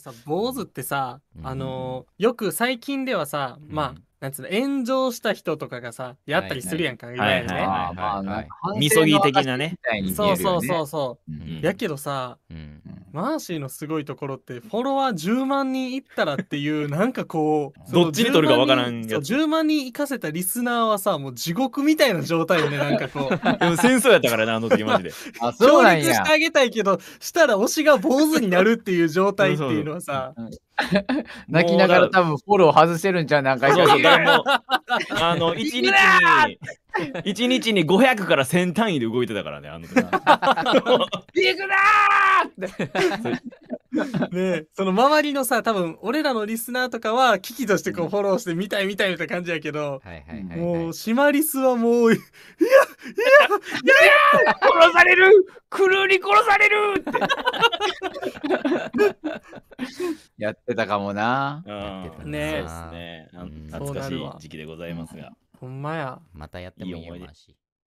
さ坊主ってさ、うんあのよく最近ではさ、うんまあなんつうの炎上した人とかがさやったりするやんか、いたいなね、はいはいはいみそぎ的なねねそうそうそうそう、うんやけどさうんマーシーのすごいところってフォロワー10万人いったらっていう なんかこうどっちに取るかわからんやつ10万人いかせたリスナーはさもう地獄みたいな状態よね なんかこうでも戦争やったからなあの時マジで あそうなんやしてあげたいけどしたら推しが坊主になるっていう状態っていうのはさ泣きながら多分フォロー外せるんじゃなんかそうも あの1日に1日に500から1000単位で動いてたからねあの時 って ねその周りのさ多分俺らのリスナーとかは危機としてこうフォローして見たい見たいみたいな感じやけどもうシマリスはもう「いやいやいやいや殺されるクルーに殺される!」って やってたかもな。うん、ねえ、ね、懐かしい時期でございますが。ほんまや。またやってもいいよし。